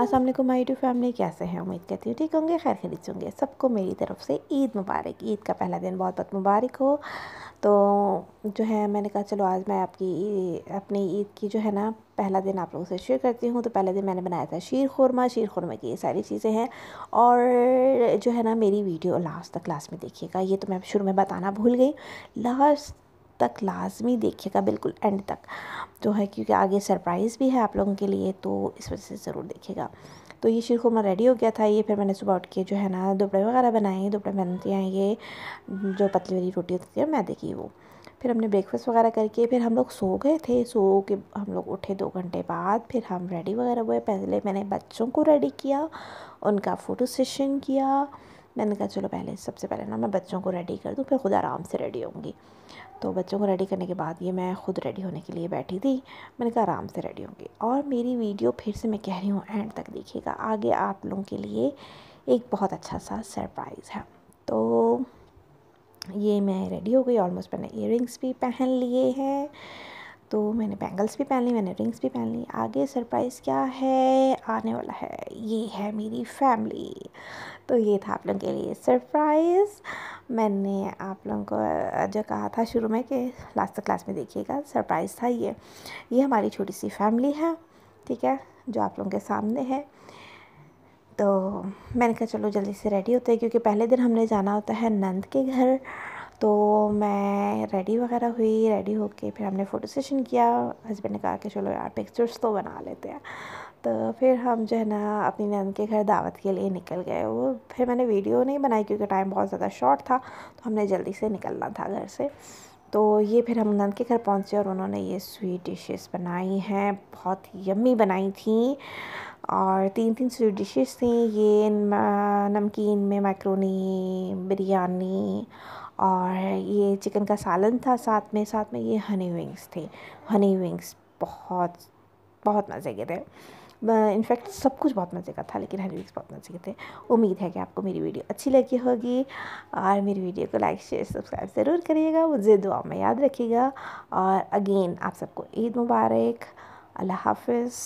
अस्सलाम वालेकुम my family कैसे हैं उम्मीद करती हूँ ठीक होंगे खैर खरीद होंगे सबको मेरी तरफ से ईद मुबारक ईद का पहला दिन बहुत बहुत मुबारक हो तो जो है मैंने कहा चलो आज मैं आपकी अपनी ईद की जो है ना पहला दिन आप लोगों से शेयर करती हूँ तो पहले दिन मैंने बनाया था शीर खुरमा शीर खुरमा की ये सारी चीज़ें हैं और जो है ना मेरी वीडियो लास्ट तक लास्ट में देखिएगा ये तो मैं शुरू में बताना भूल गई लास्ट तक लाजमी देखिएगा बिल्कुल एंड तक जो तो है क्योंकि आगे सरप्राइज़ भी है आप लोगों के लिए तो इस वजह से ज़रूर देखिएगा तो ये में रेडी हो गया था ये फिर मैंने सुबह उठ के जो है ना दोपड़े वगैरह बनाए दोपड़े बनती हैं ये जो पतली वाली रोटी होती है मैदे की वो फिर हमने ब्रेकफास्ट वगैरह करके फिर हम लोग सो गए थे सो के हम लोग उठे दो घंटे बाद फिर हम रेडी वगैरह हुए पहले मैंने बच्चों को रेडी किया उनका फ़ोटो सेशन किया मैंने कहा चलो पहले सबसे पहले ना मैं बच्चों को रेडी कर दूँ फिर खुद आराम से रेडी होंगी तो बच्चों को रेडी करने के बाद ये मैं खुद रेडी होने के लिए बैठी थी मैंने कहा आराम से रेडी होंगी और मेरी वीडियो फिर से मैं कह रही हूँ एंड तक देखिएगा आगे आप लोगों के लिए एक बहुत अच्छा सा सरप्राइज़ है तो ये मैं रेडी हो गई ऑलमोस्ट मैंने इयर भी पहन लिए हैं तो मैंने बैंगल्स भी पहन ली मैंने रिंग्स भी पहन ली आगे सरप्राइज़ क्या है आने वाला है ये है मेरी फैमिली तो ये था आप लोगों के लिए सरप्राइज़ मैंने आप लोगों को जो कहा था शुरू में कि लास्ट तक क्लास में देखिएगा सरप्राइज़ था ये ये हमारी छोटी सी फैमिली है ठीक है जो आप लोगों के सामने है तो मैंने कहा चलो जल्दी से रेडी होते हैं क्योंकि पहले दिन हमने जाना होता है नंद के घर तो मैं रेडी वगैरह हुई रेडी होके फिर हमने फ़ोटो सेशन किया हस्बैंड ने कहा कि चलो यार पिक्चर्स तो बना लेते हैं तो फिर हम जो है ना अपनी नंद के घर दावत के लिए निकल गए वो फिर मैंने वीडियो नहीं बनाई क्योंकि टाइम बहुत ज़्यादा शॉर्ट था तो हमने जल्दी से निकलना था घर से तो ये फिर हम नंद के घर पहुँचे और उन्होंने ये स्वीट डिशेस बनाई हैं बहुत यम्मी बनाई थी और तीन तीन स्वीट डिशेस थी ये नमकीन में मैक्रोनी बिरयानी और ये चिकन का सालन था साथ में साथ में ये हनी विंग्स थी हनी विंग्स बहुत बहुत मज़े के थे इनफैक्ट सब कुछ बहुत मज़े का था लेकिन हनी विंग्स बहुत मज़े के थे उम्मीद है कि आपको मेरी वीडियो अच्छी लगी होगी और मेरी वीडियो को लाइक शेयर सब्सक्राइब ज़रूर करिएगा मुझे दुआ में याद रखिएगा और अगेन आप सबको ईद मुबारक अल्लाह हाफिज़